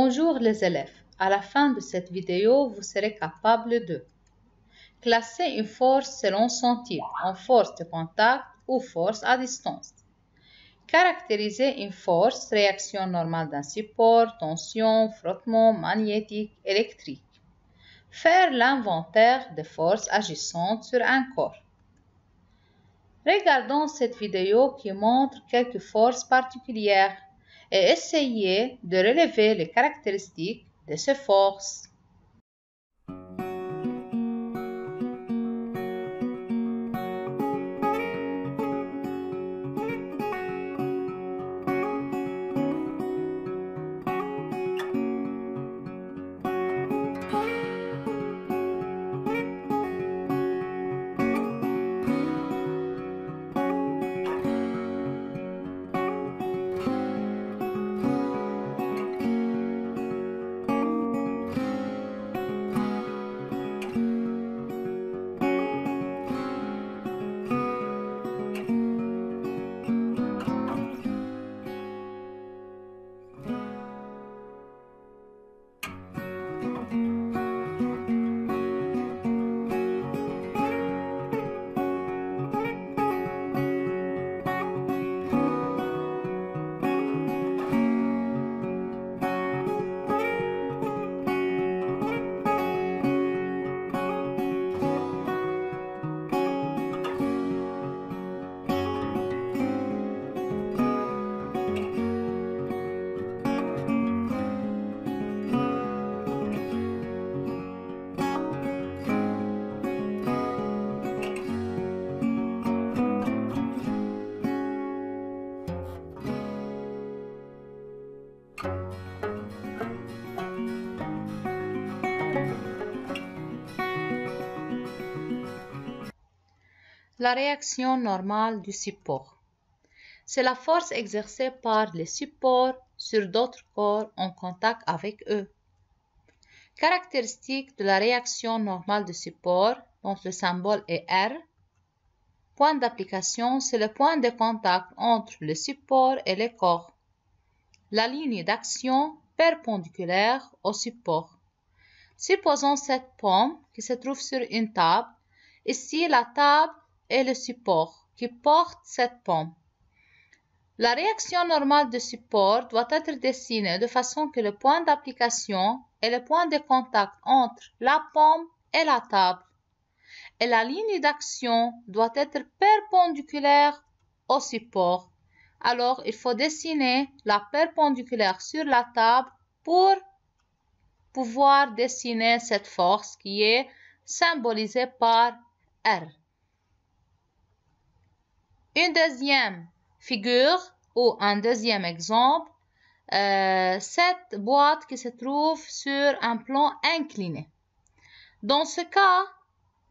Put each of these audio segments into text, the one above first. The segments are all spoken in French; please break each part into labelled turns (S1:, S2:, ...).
S1: Bonjour les élèves, à la fin de cette vidéo, vous serez capable de classer une force selon son type, en force de contact ou force à distance. Caractériser une force, réaction normale d'un support, tension, frottement magnétique, électrique. Faire l'inventaire des forces agissantes sur un corps. Regardons cette vidéo qui montre quelques forces particulières et essayer de relever les caractéristiques de ces forces. la réaction normale du support. C'est la force exercée par les supports sur d'autres corps en contact avec eux. Caractéristique de la réaction normale de support, dont le symbole est R. Point d'application, c'est le point de contact entre le support et le corps. La ligne d'action perpendiculaire au support. Supposons cette pomme qui se trouve sur une table. Ici, la table et le support qui porte cette pomme. La réaction normale de support doit être dessinée de façon que le point d'application est le point de contact entre la pomme et la table. Et la ligne d'action doit être perpendiculaire au support. Alors, il faut dessiner la perpendiculaire sur la table pour pouvoir dessiner cette force qui est symbolisée par R. Une deuxième figure ou un deuxième exemple, euh, cette boîte qui se trouve sur un plan incliné. Dans ce cas,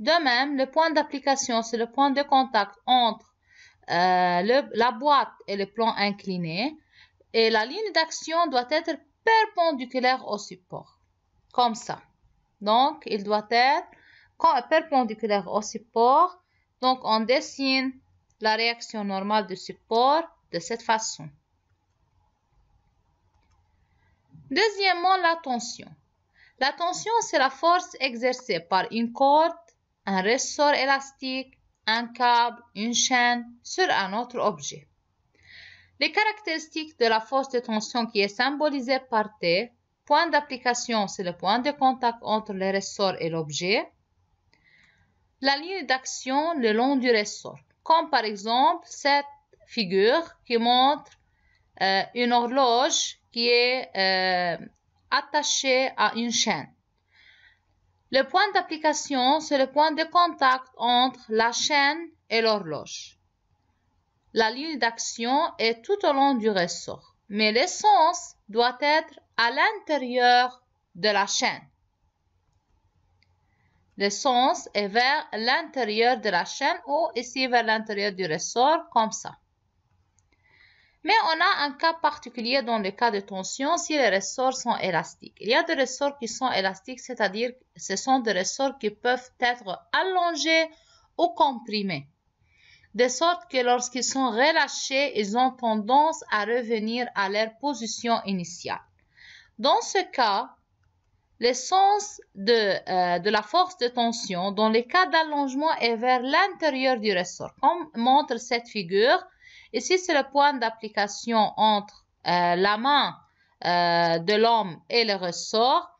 S1: de même, le point d'application, c'est le point de contact entre euh, la boîte et le plan incliné et la ligne d'action doit être perpendiculaire au support, comme ça. Donc, il doit être perpendiculaire au support. Donc, on dessine la réaction normale du support de cette façon. Deuxièmement, la tension. La tension, c'est la force exercée par une corde, un ressort élastique, un câble, une chaîne sur un autre objet. Les caractéristiques de la force de tension qui est symbolisée par T, point d'application, c'est le point de contact entre le ressort et l'objet, la ligne d'action le long du ressort comme par exemple cette figure qui montre euh, une horloge qui est euh, attachée à une chaîne. Le point d'application, c'est le point de contact entre la chaîne et l'horloge. La ligne d'action est tout au long du ressort, mais l'essence doit être à l'intérieur de la chaîne. Le sens est vers l'intérieur de la chaîne ou ici vers l'intérieur du ressort, comme ça. Mais on a un cas particulier dans le cas de tension si les ressorts sont élastiques. Il y a des ressorts qui sont élastiques, c'est-à-dire ce sont des ressorts qui peuvent être allongés ou comprimés, de sorte que lorsqu'ils sont relâchés, ils ont tendance à revenir à leur position initiale. Dans ce cas, le sens de, euh, de la force de tension dans les cas d'allongement est vers l'intérieur du ressort, comme montre cette figure. Ici, c'est le point d'application entre euh, la main euh, de l'homme et le ressort.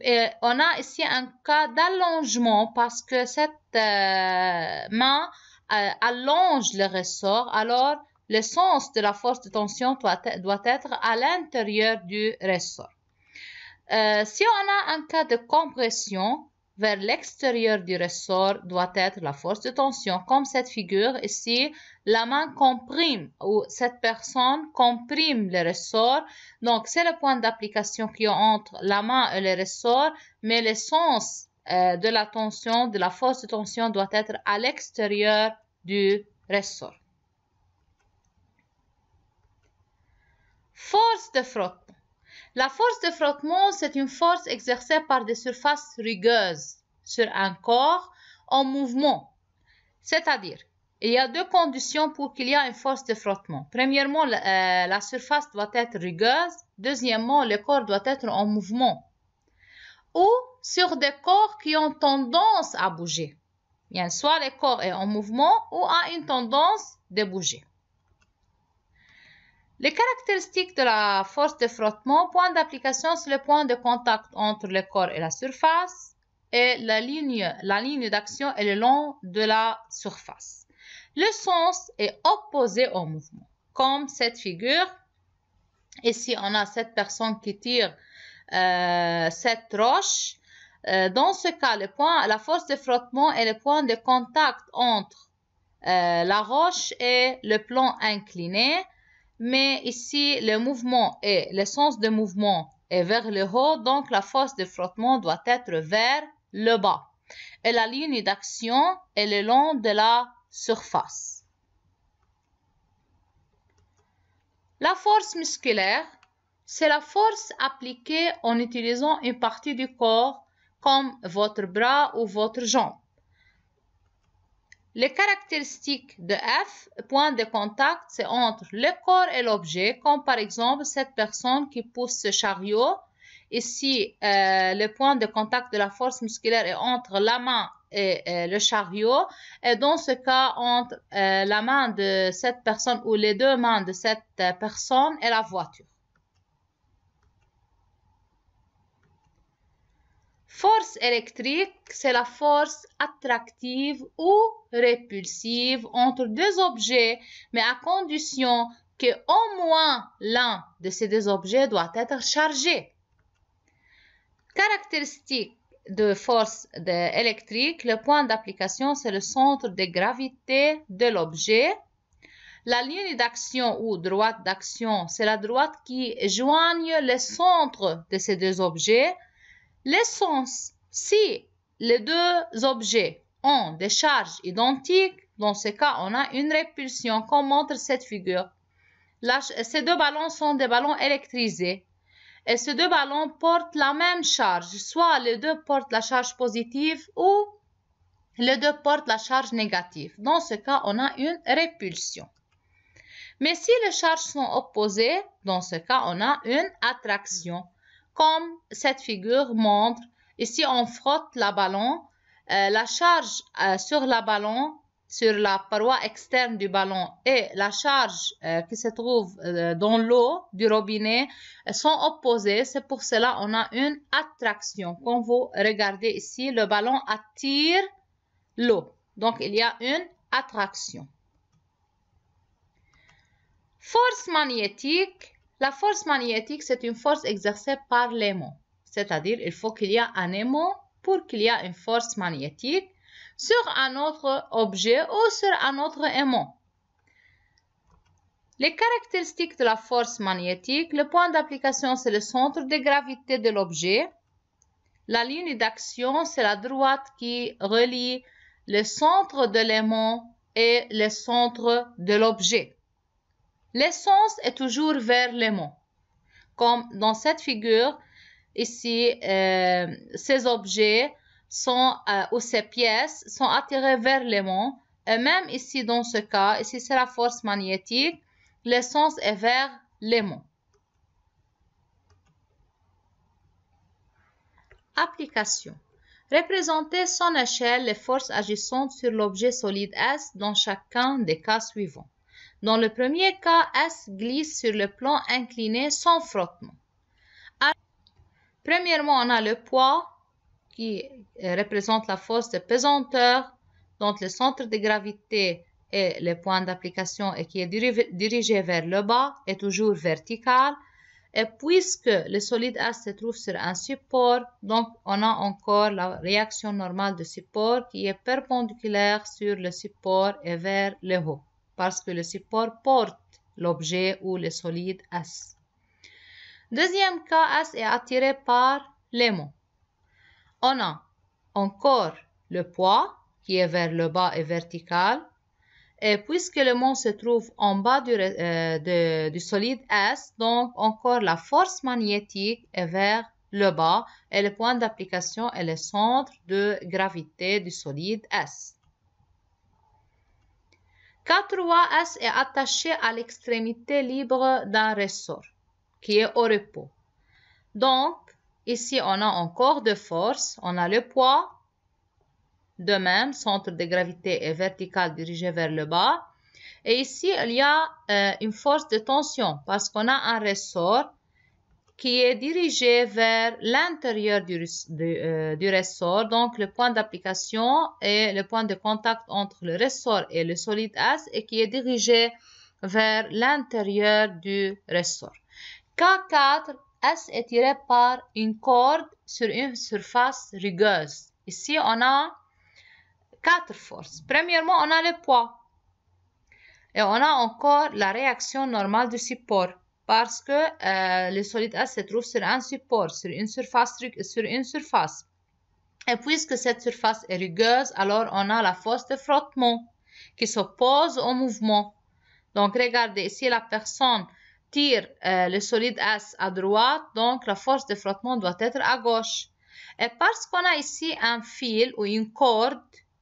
S1: Et on a ici un cas d'allongement parce que cette main allonge le ressort, alors le sens de la force de tension doit être à l'intérieur du ressort. Euh, si on a un cas de compression vers l'extérieur du ressort doit être la force de tension, comme cette figure ici, la main comprime ou cette personne comprime le ressort. Donc, c'est le point d'application qui est entre la main et le ressort, mais le sens euh, de la tension, de la force de tension doit être à l'extérieur du ressort. Force de frottement. La force de frottement, c'est une force exercée par des surfaces rugueuses sur un corps en mouvement. C'est-à-dire, il y a deux conditions pour qu'il y ait une force de frottement. Premièrement, euh, la, surface doit être rugueuse. Deuxièmement, le corps doit être en mouvement. Ou sur des corps qui ont tendance à bouger. Bien, soit le corps est en mouvement ou a une tendance de bouger. Les caractéristiques de la force de frottement, point d'application, c'est le point de contact entre le corps et la surface et la ligne, la ligne d'action est le long de la surface. Le sens est opposé au mouvement, comme cette figure. Ici, on a cette personne qui tire cette euh, roche. Euh, dans ce cas, le point, la force de frottement est le point de contact entre euh, la roche et le plan incliné mais ici le mouvement et le sens de mouvement est vers le haut, donc la force de frottement doit être vers le bas. Et la ligne d'action est le long de la surface. La force musculaire, c'est la force appliquée en utilisant une partie du corps comme votre bras ou votre jambe. Les caractéristiques de F, point de contact, c'est entre le corps et l'objet, comme par exemple cette personne qui pousse ce chariot. Ici, euh, le point de contact de la force musculaire est entre la main et euh, le chariot. Et dans ce cas, entre euh, la main de cette personne ou les deux mains de cette personne et la voiture. électrique, c'est la force attractive ou répulsive entre deux objets, mais à condition que au moins l'un de ces deux objets doit être chargé. Caractéristique de force électrique, le point d'application, c'est le centre de gravité de l'objet. La ligne d'action ou droite d'action, c'est la droite qui joigne les centres de ces deux objets. L'essence si les deux objets ont des charges identiques, dans ce cas, on a une répulsion comme montre cette figure. ces deux ballons sont des ballons électrisés. Et ces deux ballons portent la même charge. Soit les deux portent la charge positive ou les deux portent la charge négative. Dans ce cas, on a une répulsion. Mais si les charges sont opposées, dans ce cas, on a une attraction. Comme cette figure montre, Ici, on frotte la ballon, euh, la charge euh, sur la ballon, sur la paroi externe du ballon et la charge euh, qui se trouve dans l'eau du robinet sont opposées. C'est pour cela qu'on a une attraction. Quand vous regardez ici, le ballon attire l'eau. Donc, il y a une attraction. Force magnétique. La force magnétique, c'est une force exercée par les mots c'est-à-dire il faut qu'il y ait un aimant pour qu'il y ait une force magnétique sur un autre objet ou sur un autre aimant. Les caractéristiques de la force magnétique, le point d'application c'est le centre de gravité de l'objet, la ligne d'action c'est la droite qui relie le centre de l'aimant et le centre de l'objet. L'essence est toujours vers l'aimant. Comme dans cette figure, ici, euh, ces objets sont, euh, ou ces pièces sont attirés vers l'aimant. Et même ici, dans ce cas, ici c'est la force magnétique, l'essence est vers l'aimant. Application. Représenter son échelle les forces agissantes sur l'objet solide S dans chacun des cas suivants. Dans le premier cas, S glisse sur le plan incliné sans frottement. Premièrement, on a le poids qui euh, représente la force de pesanteur dont le centre de gravité est le point d'application et qui est dirigé vers le bas est toujours vertical. Et puisque le solide S se trouve sur un support, donc on a encore la réaction normale de support qui est perpendiculaire sur le support et vers le haut, parce que le support porte l'objet ou le solide S. Deuxième cas, S est attiré par les On a encore le poids qui est vers le bas et vertical. Et puisque le mot se trouve en bas euh, du, solide S, donc encore la force magnétique est vers le bas et le point d'application est le centre de gravité du solide S. 4 s est attaché à l'extrémité libre d'un ressort qui est au repos. Donc, ici, on a encore de force, on a le poids, de même, centre de gravité est vertical dirigé vers le bas. Et ici, il y a euh, une force de tension parce qu'on a un ressort qui est dirigé vers l'intérieur euh, du, ressort. Donc, le point d'application et le point de contact entre le ressort et le solide S et qui est dirigé vers l'intérieur du ressort. K4 S est tiré par une corde sur une surface rugueuse. Ici, on a quatre forces. Premièrement, on a le poids. Et on a encore la réaction normale du support parce que euh, le solide S se trouve sur un support, sur une surface, sur une surface. Et puisque cette surface est rugueuse, alors on a la force de frottement qui s'oppose au mouvement. Donc, regardez, ici, la personne tire euh, le solide S à droite, donc la force de frottement doit être à gauche. Et parce qu'on a ici un fil ou une corde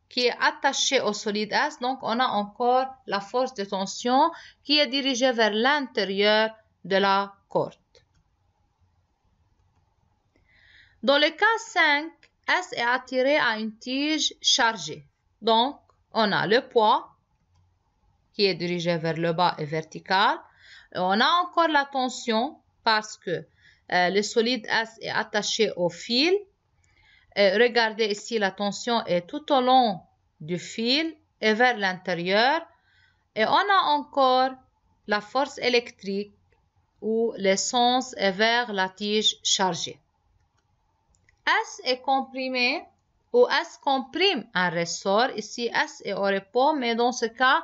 S1: qui est attachée au solide S, donc on a encore la force de tension qui est dirigée vers l'intérieur de la corde. Dans le cas 5, S est attiré à une tige chargée. Donc, on a le poids qui est dirigé vers le bas et vertical. On a encore la tension parce que euh, le solide S est attaché au fil. Euh, regardez ici, la tension est tout au long du fil et vers l'intérieur. Et on a encore la force électrique où l'essence est vers la tige chargée. S est comprimé ou S comprime un ressort. Ici, S est au repos, mais dans ce cas,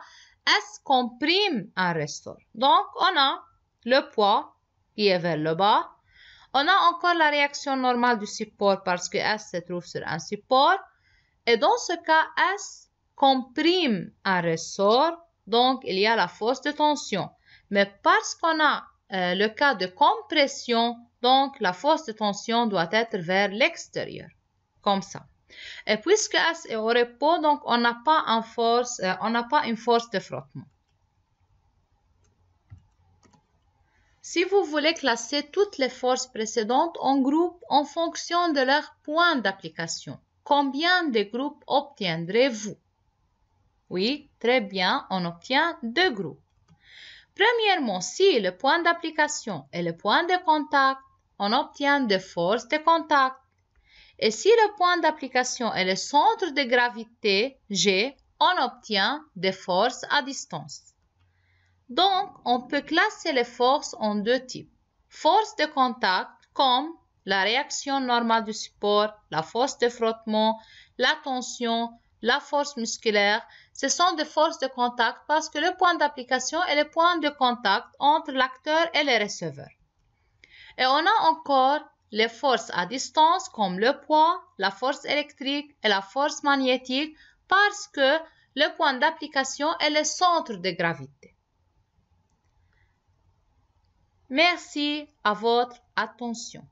S1: S comprime un ressort, Donc, on a le poids qui est vers le bas. On a encore la réaction normale du support parce que S se trouve sur un support. Et dans ce cas, S comprime un ressort, donc il y a la force de tension. Mais parce qu'on a euh, le cas de compression, donc la force de tension doit être vers l'extérieur, comme ça. Et puisque S est au repos, donc on n'a pas, euh, pas une force de frottement. Si vous voulez classer toutes les forces précédentes en groupes en fonction de leur point d'application, combien de groupes obtiendrez-vous Oui, très bien, on obtient deux groupes. Premièrement, si le point d'application est le point de contact, on obtient des forces de contact. Et si le point d'application est le centre de gravité G, on obtient des forces à distance. Donc, on peut classer les forces en deux types. Forces de contact comme la réaction normale du support, la force de frottement, la tension, la force musculaire, ce sont des forces de contact parce que le point d'application est le point de contact entre l'acteur et le receveur. Et on a encore les forces à distance comme le poids, la force électrique et la force magnétique parce que le point d'application est le centre de gravité. Merci à votre attention.